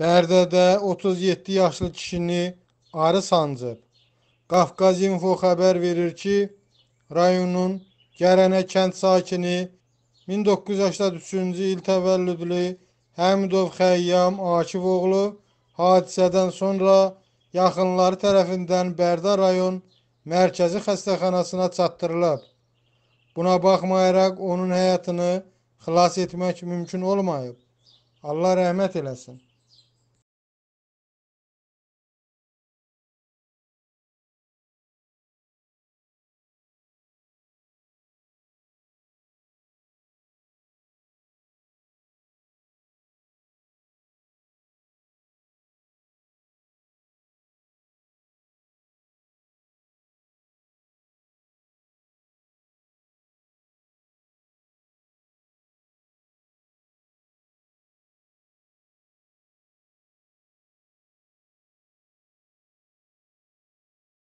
Bərdədə 37 yaşlı kişini arı sancıb. Qafqaz İnfo xəbər verir ki, rayonun Gərənə kənd sakini 1983-cü il təvəllüdlü Həmidov Xəyyam Akifoğlu hadisədən sonra yaxınları tərəfindən Bərdə rayon mərkəzi xəstəxanasına çatdırılıb. Buna baxmayaraq onun həyatını xilas etmək mümkün olmayıb. Allah rəhmət eləsin.